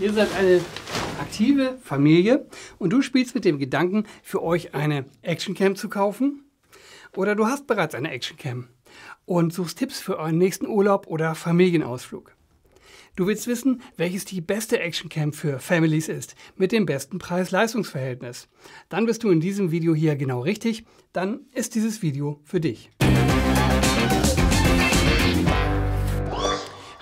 Ihr seid eine aktive Familie und du spielst mit dem Gedanken, für euch eine Actioncam zu kaufen. Oder du hast bereits eine Actioncam und suchst Tipps für euren nächsten Urlaub oder Familienausflug. Du willst wissen, welches die beste Actioncam für Families ist, mit dem besten Preis-Leistungs-Verhältnis. Dann bist du in diesem Video hier genau richtig, dann ist dieses Video für dich.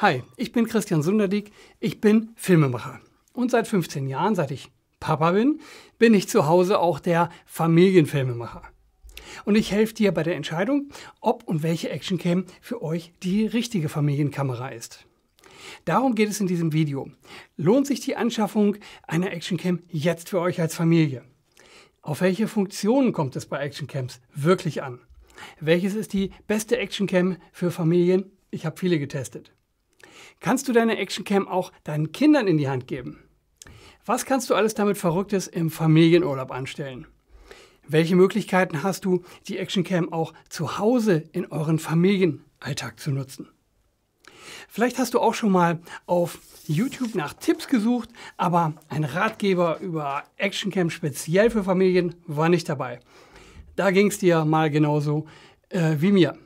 Hi, ich bin Christian Sunderdick, ich bin Filmemacher. Und seit 15 Jahren, seit ich Papa bin, bin ich zu Hause auch der Familienfilmemacher. Und ich helfe dir bei der Entscheidung, ob und welche Actioncam für euch die richtige Familienkamera ist. Darum geht es in diesem Video. Lohnt sich die Anschaffung einer Actioncam jetzt für euch als Familie? Auf welche Funktionen kommt es bei Actioncams wirklich an? Welches ist die beste Actioncam für Familien? Ich habe viele getestet. Kannst du deine Actioncam auch deinen Kindern in die Hand geben? Was kannst du alles damit Verrücktes im Familienurlaub anstellen? Welche Möglichkeiten hast du, die Actioncam auch zu Hause in euren Familienalltag zu nutzen? Vielleicht hast du auch schon mal auf YouTube nach Tipps gesucht, aber ein Ratgeber über Actioncam speziell für Familien war nicht dabei. Da ging es dir mal genauso äh, wie mir.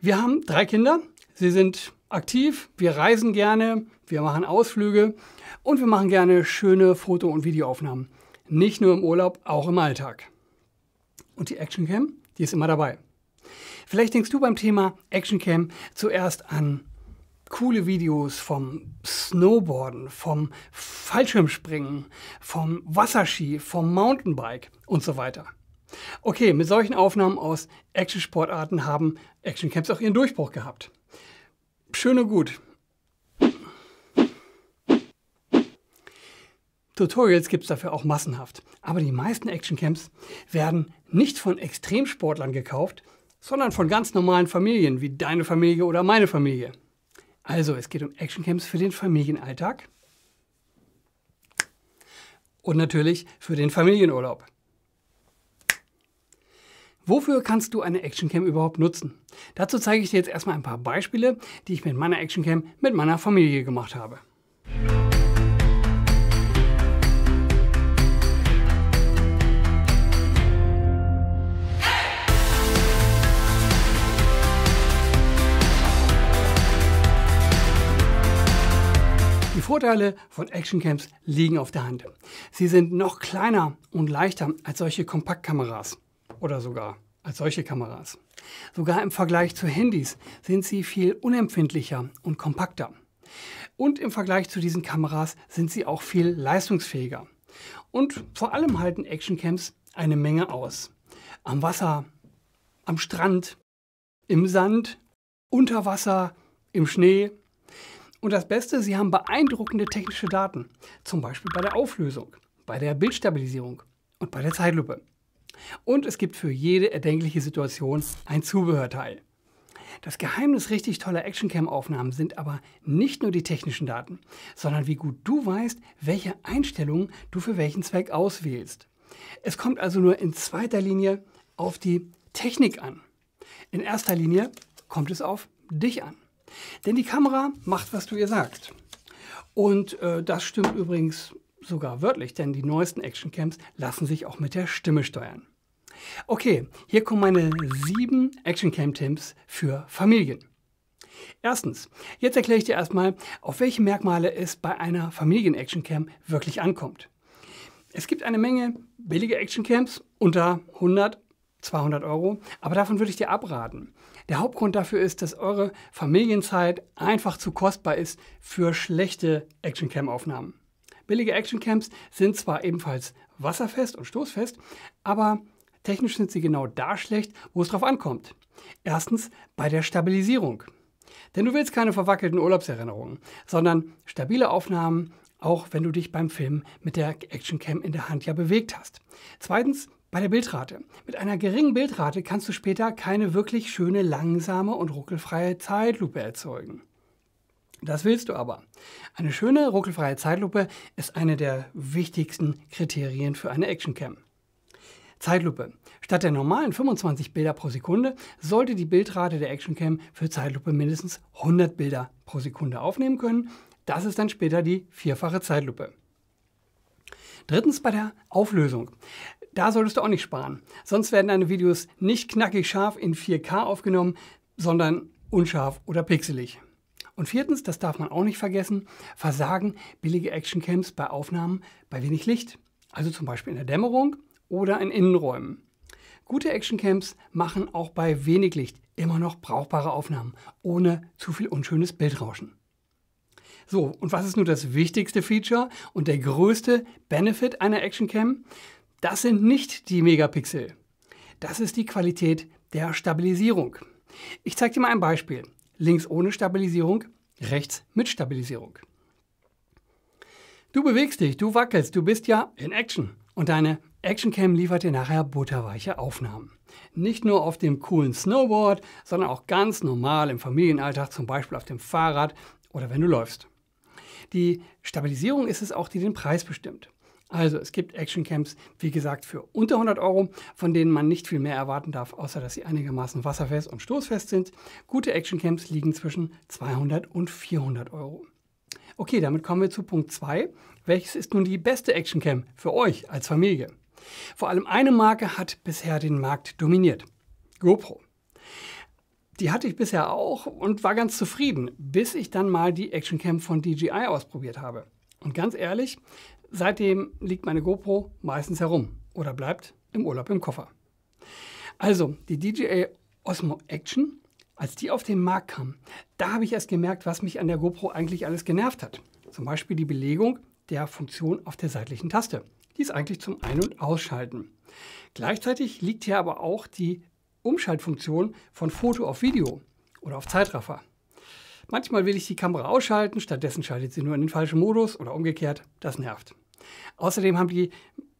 Wir haben drei Kinder. Sie sind aktiv, wir reisen gerne, wir machen Ausflüge und wir machen gerne schöne Foto- und Videoaufnahmen. Nicht nur im Urlaub, auch im Alltag. Und die Actioncam, die ist immer dabei. Vielleicht denkst du beim Thema Actioncam zuerst an coole Videos vom Snowboarden, vom Fallschirmspringen, vom Wasserski, vom Mountainbike und so weiter. Okay, mit solchen Aufnahmen aus Action-Sportarten haben Actioncamps auch ihren Durchbruch gehabt schön und gut. Tutorials gibt es dafür auch massenhaft. Aber die meisten Actioncamps werden nicht von Extremsportlern gekauft, sondern von ganz normalen Familien wie deine Familie oder meine Familie. Also es geht um Actioncamps für den Familienalltag und natürlich für den Familienurlaub. Wofür kannst du eine Actioncam überhaupt nutzen? Dazu zeige ich dir jetzt erstmal ein paar Beispiele, die ich mit meiner Actioncam mit meiner Familie gemacht habe. Die Vorteile von Actioncams liegen auf der Hand. Sie sind noch kleiner und leichter als solche Kompaktkameras oder sogar als solche Kameras. Sogar im Vergleich zu Handys sind sie viel unempfindlicher und kompakter. Und im Vergleich zu diesen Kameras sind sie auch viel leistungsfähiger. Und vor allem halten Actioncams eine Menge aus. Am Wasser, am Strand, im Sand, unter Wasser, im Schnee. Und das Beste, sie haben beeindruckende technische Daten, zum Beispiel bei der Auflösung, bei der Bildstabilisierung und bei der Zeitlupe. Und es gibt für jede erdenkliche Situation ein Zubehörteil. Das Geheimnis richtig toller Actioncam-Aufnahmen sind aber nicht nur die technischen Daten, sondern wie gut du weißt, welche Einstellungen du für welchen Zweck auswählst. Es kommt also nur in zweiter Linie auf die Technik an. In erster Linie kommt es auf dich an. Denn die Kamera macht, was du ihr sagst. Und äh, das stimmt übrigens sogar wörtlich, denn die neuesten Actioncams lassen sich auch mit der Stimme steuern. Okay, hier kommen meine sieben Action-Cam-Tipps für Familien. Erstens, jetzt erkläre ich dir erstmal, auf welche Merkmale es bei einer Familien-Action-Cam wirklich ankommt. Es gibt eine Menge billige Action-Cams unter 100, 200 Euro, aber davon würde ich dir abraten. Der Hauptgrund dafür ist, dass eure Familienzeit einfach zu kostbar ist für schlechte Action-Cam-Aufnahmen. Billige Action-Camps sind zwar ebenfalls wasserfest und stoßfest, aber Technisch sind sie genau da schlecht, wo es drauf ankommt. Erstens bei der Stabilisierung. Denn du willst keine verwackelten Urlaubserinnerungen, sondern stabile Aufnahmen, auch wenn du dich beim Filmen mit der Actioncam in der Hand ja bewegt hast. Zweitens bei der Bildrate. Mit einer geringen Bildrate kannst du später keine wirklich schöne, langsame und ruckelfreie Zeitlupe erzeugen. Das willst du aber. Eine schöne, ruckelfreie Zeitlupe ist eine der wichtigsten Kriterien für eine Actioncam. Zeitlupe. Statt der normalen 25 Bilder pro Sekunde sollte die Bildrate der Actioncam für Zeitlupe mindestens 100 Bilder pro Sekunde aufnehmen können. Das ist dann später die vierfache Zeitlupe. Drittens bei der Auflösung. Da solltest du auch nicht sparen. Sonst werden deine Videos nicht knackig scharf in 4K aufgenommen, sondern unscharf oder pixelig. Und viertens, das darf man auch nicht vergessen, versagen billige Actioncams bei Aufnahmen bei wenig Licht. Also zum Beispiel in der Dämmerung oder in Innenräumen. Gute Actioncams machen auch bei wenig Licht immer noch brauchbare Aufnahmen, ohne zu viel unschönes Bildrauschen. So, und was ist nun das wichtigste Feature und der größte Benefit einer Actioncam? Das sind nicht die Megapixel. Das ist die Qualität der Stabilisierung. Ich zeige dir mal ein Beispiel. Links ohne Stabilisierung, rechts mit Stabilisierung. Du bewegst dich, du wackelst, du bist ja in Action und deine ActionCam liefert dir nachher butterweiche Aufnahmen. Nicht nur auf dem coolen Snowboard, sondern auch ganz normal im Familienalltag, zum Beispiel auf dem Fahrrad oder wenn du läufst. Die Stabilisierung ist es auch, die den Preis bestimmt. Also es gibt Actioncams, wie gesagt, für unter 100 Euro, von denen man nicht viel mehr erwarten darf, außer dass sie einigermaßen wasserfest und stoßfest sind. Gute Actioncams liegen zwischen 200 und 400 Euro. Okay, damit kommen wir zu Punkt 2. Welches ist nun die beste Actioncam für euch als Familie? Vor allem eine Marke hat bisher den Markt dominiert. GoPro. Die hatte ich bisher auch und war ganz zufrieden, bis ich dann mal die Actioncam von DJI ausprobiert habe. Und ganz ehrlich, seitdem liegt meine GoPro meistens herum oder bleibt im Urlaub im Koffer. Also, die DJI Osmo Action, als die auf den Markt kam, da habe ich erst gemerkt, was mich an der GoPro eigentlich alles genervt hat. Zum Beispiel die Belegung der Funktion auf der seitlichen Taste. Die ist eigentlich zum Ein- und Ausschalten. Gleichzeitig liegt hier aber auch die Umschaltfunktion von Foto auf Video oder auf Zeitraffer. Manchmal will ich die Kamera ausschalten, stattdessen schaltet sie nur in den falschen Modus oder umgekehrt. Das nervt. Außerdem haben die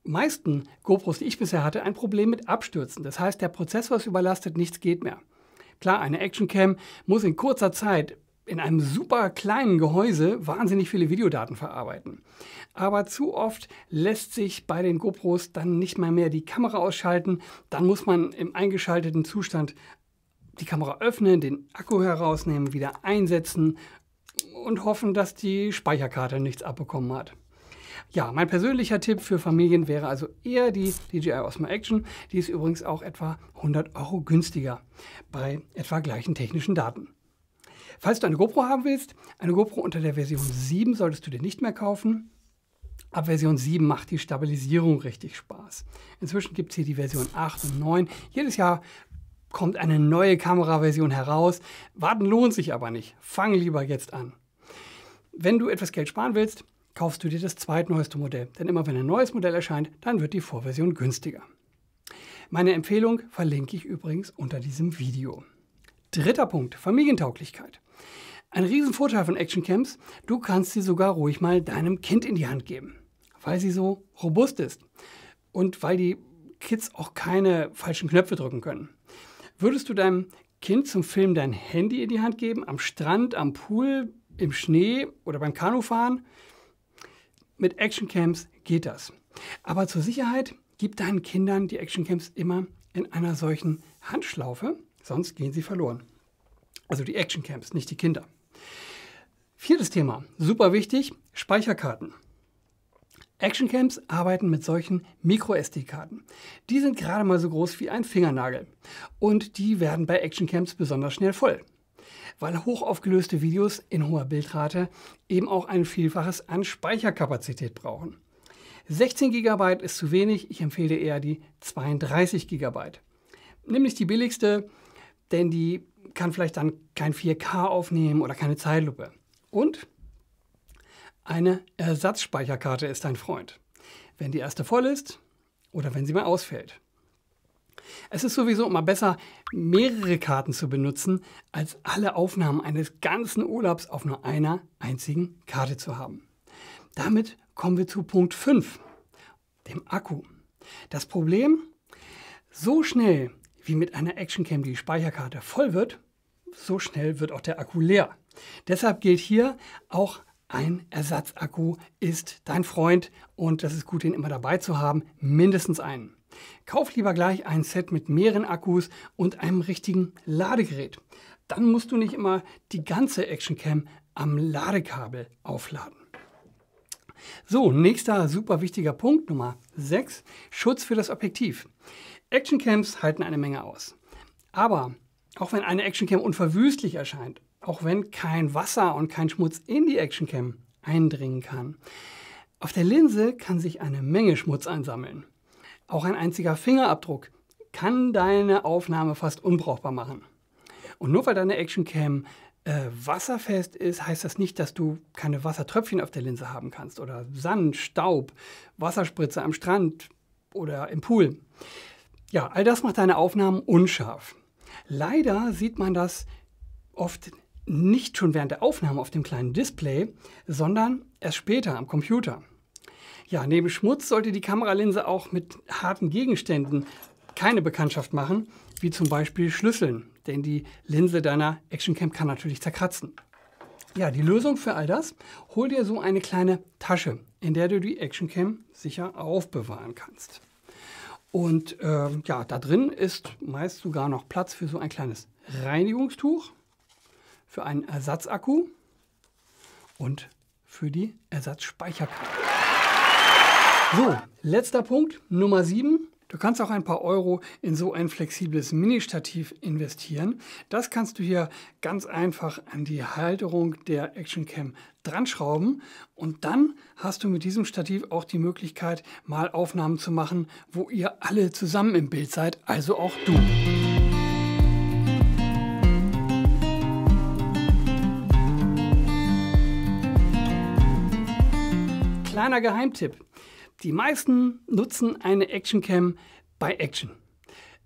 meisten GoPros, die ich bisher hatte, ein Problem mit Abstürzen. Das heißt, der Prozessor ist überlastet, nichts geht mehr. Klar, eine Actioncam muss in kurzer Zeit in einem super kleinen Gehäuse wahnsinnig viele Videodaten verarbeiten. Aber zu oft lässt sich bei den GoPros dann nicht mal mehr die Kamera ausschalten. Dann muss man im eingeschalteten Zustand die Kamera öffnen, den Akku herausnehmen, wieder einsetzen und hoffen, dass die Speicherkarte nichts abbekommen hat. Ja, mein persönlicher Tipp für Familien wäre also eher die DJI Osmo Action. Die ist übrigens auch etwa 100 Euro günstiger bei etwa gleichen technischen Daten. Falls du eine GoPro haben willst, eine GoPro unter der Version 7 solltest du dir nicht mehr kaufen. Ab Version 7 macht die Stabilisierung richtig Spaß. Inzwischen gibt es hier die Version 8 und 9. Jedes Jahr kommt eine neue Kameraversion heraus. Warten lohnt sich aber nicht. Fang lieber jetzt an. Wenn du etwas Geld sparen willst, kaufst du dir das zweitneueste Modell. Denn immer wenn ein neues Modell erscheint, dann wird die Vorversion günstiger. Meine Empfehlung verlinke ich übrigens unter diesem Video. Dritter Punkt, Familientauglichkeit. Ein Riesenvorteil von Actioncamps, du kannst sie sogar ruhig mal deinem Kind in die Hand geben, weil sie so robust ist und weil die Kids auch keine falschen Knöpfe drücken können. Würdest du deinem Kind zum Film dein Handy in die Hand geben, am Strand, am Pool, im Schnee oder beim Kanufahren? Mit Actioncamps geht das. Aber zur Sicherheit gib deinen Kindern die Actioncamps immer in einer solchen Handschlaufe Sonst gehen sie verloren. Also die Actioncamps, nicht die Kinder. Viertes Thema, super wichtig, Speicherkarten. Actioncamps arbeiten mit solchen Micro-SD-Karten. Die sind gerade mal so groß wie ein Fingernagel und die werden bei Actioncamps besonders schnell voll, weil hochaufgelöste Videos in hoher Bildrate eben auch ein Vielfaches an Speicherkapazität brauchen. 16 GB ist zu wenig, ich empfehle eher die 32 GB. Nämlich die billigste denn die kann vielleicht dann kein 4K aufnehmen oder keine Zeitlupe. Und eine Ersatzspeicherkarte ist dein Freund, wenn die erste voll ist oder wenn sie mal ausfällt. Es ist sowieso immer besser, mehrere Karten zu benutzen, als alle Aufnahmen eines ganzen Urlaubs auf nur einer einzigen Karte zu haben. Damit kommen wir zu Punkt 5, dem Akku. Das Problem, so schnell wie mit einer Actioncam die Speicherkarte voll wird, so schnell wird auch der Akku leer. Deshalb gilt hier auch ein Ersatzakku ist dein Freund und das ist gut, den immer dabei zu haben, mindestens einen. Kauf lieber gleich ein Set mit mehreren Akkus und einem richtigen Ladegerät. Dann musst du nicht immer die ganze Actioncam am Ladekabel aufladen. So, nächster super wichtiger Punkt, Nummer 6, Schutz für das Objektiv. Actioncams halten eine Menge aus. Aber auch wenn eine Actioncam unverwüstlich erscheint, auch wenn kein Wasser und kein Schmutz in die Actioncam eindringen kann, auf der Linse kann sich eine Menge Schmutz einsammeln. Auch ein einziger Fingerabdruck kann deine Aufnahme fast unbrauchbar machen. Und nur weil deine Actioncam äh, wasserfest ist, heißt das nicht, dass du keine Wassertröpfchen auf der Linse haben kannst oder Sand, Staub, Wasserspritze am Strand oder im Pool. Ja, all das macht deine Aufnahmen unscharf. Leider sieht man das oft nicht schon während der Aufnahme auf dem kleinen Display, sondern erst später am Computer. Ja, neben Schmutz sollte die Kameralinse auch mit harten Gegenständen keine Bekanntschaft machen, wie zum Beispiel Schlüsseln, denn die Linse deiner Actioncam kann natürlich zerkratzen. Ja, die Lösung für all das, hol dir so eine kleine Tasche, in der du die Actioncam sicher aufbewahren kannst. Und ähm, ja, da drin ist meist sogar noch Platz für so ein kleines Reinigungstuch, für einen Ersatzakku und für die Ersatzspeicherkarte. So, letzter Punkt, Nummer 7. Du kannst auch ein paar Euro in so ein flexibles Mini-Stativ investieren. Das kannst du hier ganz einfach an die Halterung der Action Cam dran schrauben und dann hast du mit diesem Stativ auch die Möglichkeit, mal Aufnahmen zu machen, wo ihr alle zusammen im Bild seid, also auch du. Kleiner Geheimtipp. Die meisten nutzen eine Actioncam bei Action.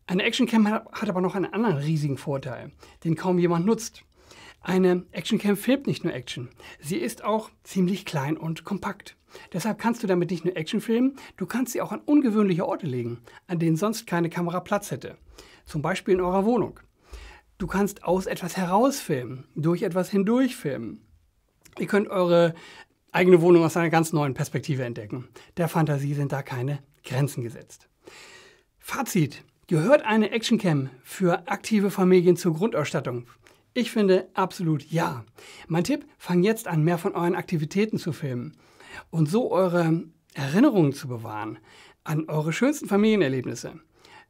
Eine Actioncam hat aber noch einen anderen riesigen Vorteil, den kaum jemand nutzt. Eine Actioncam filmt nicht nur Action, sie ist auch ziemlich klein und kompakt. Deshalb kannst du damit nicht nur Action filmen, du kannst sie auch an ungewöhnliche Orte legen, an denen sonst keine Kamera Platz hätte. Zum Beispiel in eurer Wohnung. Du kannst aus etwas herausfilmen, durch etwas hindurch filmen. Ihr könnt eure eigene Wohnung aus einer ganz neuen Perspektive entdecken. Der Fantasie sind da keine Grenzen gesetzt. Fazit. Gehört eine Actioncam für aktive Familien zur Grundausstattung? Ich finde absolut ja. Mein Tipp, fang jetzt an, mehr von euren Aktivitäten zu filmen und so eure Erinnerungen zu bewahren an eure schönsten Familienerlebnisse,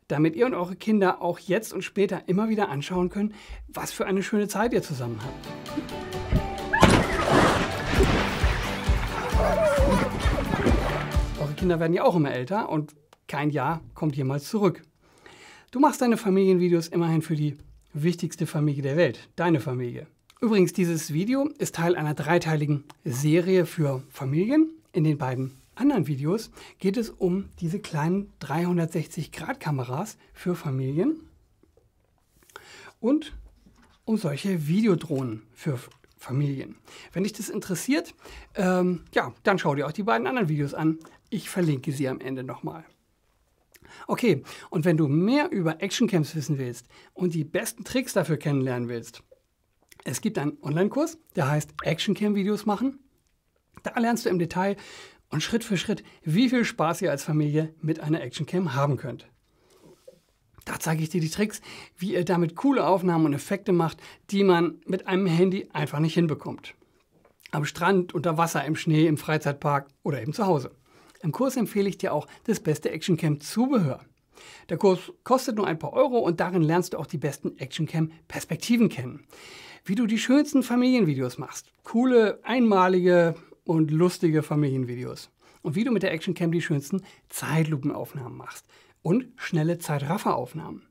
damit ihr und eure Kinder auch jetzt und später immer wieder anschauen können, was für eine schöne Zeit ihr zusammen habt. Kinder werden ja auch immer älter und kein Jahr kommt jemals zurück. Du machst deine Familienvideos immerhin für die wichtigste Familie der Welt, deine Familie. Übrigens, dieses Video ist Teil einer dreiteiligen Serie für Familien. In den beiden anderen Videos geht es um diese kleinen 360-Grad-Kameras für Familien und um solche Videodrohnen für Familien. Wenn dich das interessiert, ähm, ja, dann schau dir auch die beiden anderen Videos an. Ich verlinke sie am Ende nochmal. Okay, und wenn du mehr über Actioncamps wissen willst und die besten Tricks dafür kennenlernen willst, es gibt einen Online-Kurs, der heißt Actioncam-Videos machen. Da lernst du im Detail und Schritt für Schritt, wie viel Spaß ihr als Familie mit einer Actioncam haben könnt. Da zeige ich dir die Tricks, wie ihr damit coole Aufnahmen und Effekte macht, die man mit einem Handy einfach nicht hinbekommt. Am Strand, unter Wasser, im Schnee, im Freizeitpark oder eben zu Hause. Im Kurs empfehle ich dir auch das beste Actioncam Zubehör. Der Kurs kostet nur ein paar Euro und darin lernst du auch die besten Actioncam-Perspektiven kennen. Wie du die schönsten Familienvideos machst. Coole, einmalige und lustige Familienvideos. Und wie du mit der Actioncam die schönsten Zeitlupenaufnahmen machst. Und schnelle Zeitrafferaufnahmen.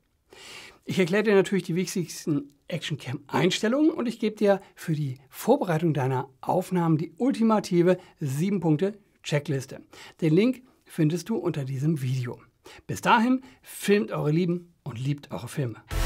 Ich erkläre dir natürlich die wichtigsten Actioncam-Einstellungen und ich gebe dir für die Vorbereitung deiner Aufnahmen die ultimative 7 Punkte Checkliste. Den Link findest du unter diesem Video. Bis dahin, filmt eure Lieben und liebt eure Filme.